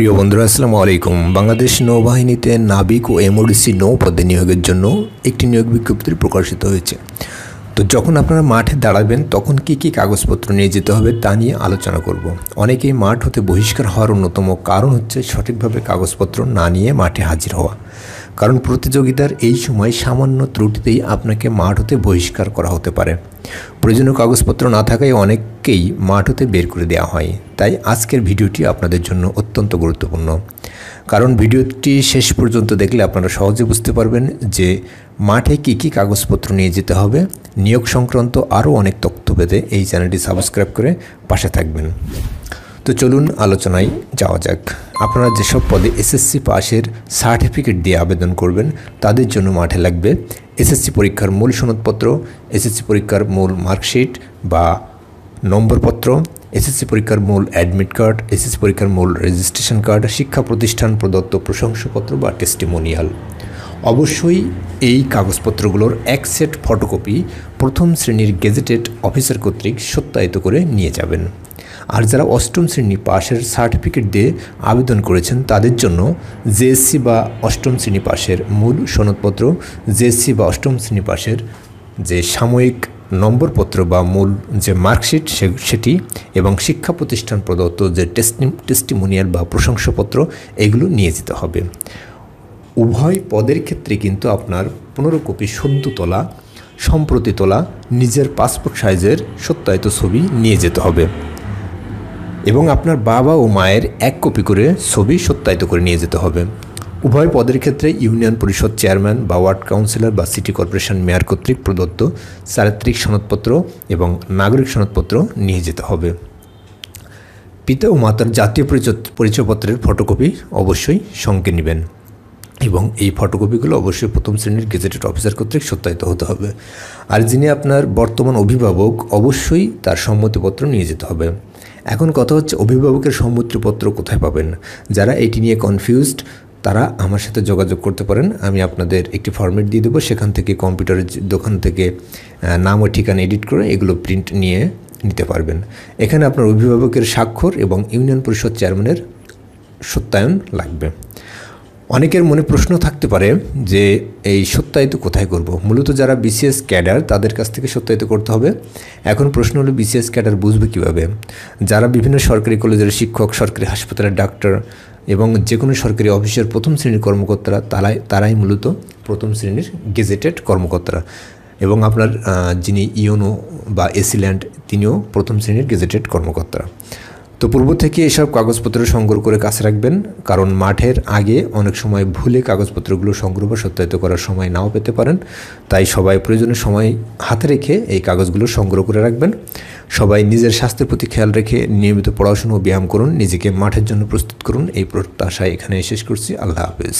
প্রিয় বন্ধুরা আসসালামু আলাইকুম বাংলাদেশ নৌবাহিনীতে নাবিক ও এমওডিসি নৌপদে নিয়োগের জন্য একটি নিয়োগ বিজ্ঞপ্তি প্রকাশিত হয়েছে তো যখন আপনারা মাঠে দাঁড়াবেন তখন কি কি কাগজপত্র নিয়ে যেতে হবে তা নিয়ে আলোচনা করব। অনেকেই মাঠ হতে বহিষ্কার হওয়ার অন্যতম কারণ হচ্ছে সঠিকভাবে কাগজপত্র না নিয়ে মাঠে হাজির হওয়া কারণ প্রতিযোগিতার এই সময় সামান্য ত্রুটিতেই আপনাকে মাঠ হতে বহিষ্কার করা হতে পারে প্রয়োজনীয় কাগজপত্র না থাকায় অনেককেই মাঠ হতে বের করে দেওয়া হয় তাই আজকের ভিডিওটি আপনাদের জন্য অত্যন্ত গুরুত্বপূর্ণ কারণ ভিডিওটি শেষ পর্যন্ত দেখলে আপনারা সহজে বুঝতে পারবেন যে মাঠে কি কি কাগজপত্র নিয়ে যেতে হবে নিয়োগ সংক্রান্ত আরও অনেক তথ্য পেতে এই চ্যানেলটি সাবস্ক্রাইব করে পাশে থাকবেন তো চলুন আলোচনায় যাওয়া যাক আপনারা যেসব পদে এসএসসি পাশের সার্টিফিকেট দিয়ে আবেদন করবেন তাদের জন্য মাঠে লাগবে এসএসসি পরীক্ষার মূল সনদপত্র এসএসসি পরীক্ষার মূল মার্কশিট বা নম্বরপত্র এসএসসি পরীক্ষার মূল অ্যাডমিট কার্ড এসএসসি পরীক্ষার মূল রেজিস্ট্রেশন কার্ড শিক্ষা প্রতিষ্ঠান প্রদত্ত প্রশংসাপত্র বা টেস্টিমোনিয়াল অবশ্যই এই কাগজপত্রগুলোর এক সেট ফটোকপি প্রথম শ্রেণীর গেজেটেড অফিসার কর্তৃক সত্যায়িত করে নিয়ে যাবেন আর যারা অষ্টম শ্রেণী পাশের সার্টিফিকেট দিয়ে আবেদন করেছেন তাদের জন্য জেএসসি বা অষ্টম শ্রেণী পাশের মূল সনদপত্র জেএসসি বা অষ্টম শ্রেণী পাশের যে সাময়িক নম্বরপত্র বা মূল যে মার্কশিট সেটি এবং শিক্ষা প্রতিষ্ঠান প্রদত্ত যে টেস্টি টেস্টিমোনিয়াল বা প্রশংসাপত্র এগুলো নিয়ে যেতে হবে উভয় পদের ক্ষেত্রে কিন্তু আপনার পনেরো কপি সদ্য তোলা সম্প্রতি তোলা নিজের পাসপোর্ট সাইজের সত্যায়িত ছবি নিয়ে যেতে হবে এবং আপনার বাবা ও মায়ের এক কপি করে ছবি সত্যায়িত করে নিয়ে যেতে হবে উভয় পদের ক্ষেত্রে ইউনিয়ন পরিষদ চেয়ারম্যান বা ওয়ার্ড কাউন্সিলর বা সিটি কর্পোরেশন মেয়র কর্তৃক প্রদত্ত চারিত্রিক সনদপত্র এবং নাগরিক সনদপত্র নিয়ে যেতে হবে পিতা ও মাতার জাতীয় পরিচয়পত্রের ফটোকপি অবশ্যই সঙ্গে নেবেন এবং এই ফটোকপিগুলো অবশ্যই প্রথম শ্রেণীর গেজেটেড অফিসার কর্তৃক সত্যায়িত হতে হবে আর যিনি আপনার বর্তমান অভিভাবক অবশ্যই তার সম্মতিপত্র নিয়ে যেতে হবে এখন কথা হচ্ছে অভিভাবকের সম্মতিপত্র কোথায় পাবেন যারা এটি নিয়ে কনফিউজড তারা আমার সাথে যোগাযোগ করতে পারেন আমি আপনাদের একটি ফর্মেট দিয়ে দেবো সেখান থেকে কম্পিউটারের দোকান থেকে নাম ও ঠিকানা এডিট করে এগুলো প্রিন্ট নিয়ে নিতে পারবেন এখানে আপনার অভিভাবকের স্বাক্ষর এবং ইউনিয়ন পরিষদ চেয়ারম্যানের সত্যায়ন লাগবে অনেকের মনে প্রশ্ন থাকতে পারে যে এই সত্যায়িত কোথায় করব মূলত যারা বিসিএস ক্যাডার তাদের কাছ থেকে সত্যায়িত করতে হবে এখন প্রশ্ন হলো বিসিএস ক্যাডার বুঝবে কীভাবে যারা বিভিন্ন সরকারি কলেজের শিক্ষক সরকারি হাসপাতালের ডাক্তার এবং যে কোনো সরকারি অফিসের প্রথম শ্রেণীর কর্মকর্তারা তারাই তারাই মূলত প্রথম শ্রেণীর গেজেটেড কর্মকর্তারা এবং আপনার যিনি ইওনো বা এসিল্যান্ড তিনিও প্রথম শ্রেণীর গেজেটেড কর্মকর্তারা তো পূর্ব থেকে এসব কাগজপত্র সংগ্রহ করে কাছে রাখবেন কারণ মাঠের আগে অনেক সময় ভুলে কাগজপত্রগুলো সংগ্রহ বা সত্যায়িত করার সময় নাও পেতে পারেন তাই সবাই প্রয়োজনীয় সময় হাতে রেখে এই কাগজগুলো সংগ্রহ করে রাখবেন সবাই নিজের স্বাস্থ্যের প্রতি খেয়াল রেখে নিয়মিত পড়াশুনো ও ব্যায়াম করুন নিজেকে মাঠের জন্য প্রস্তুত করুন এই প্রত্যাশায় এখানে শেষ করছি আল্লাহ হাফিজ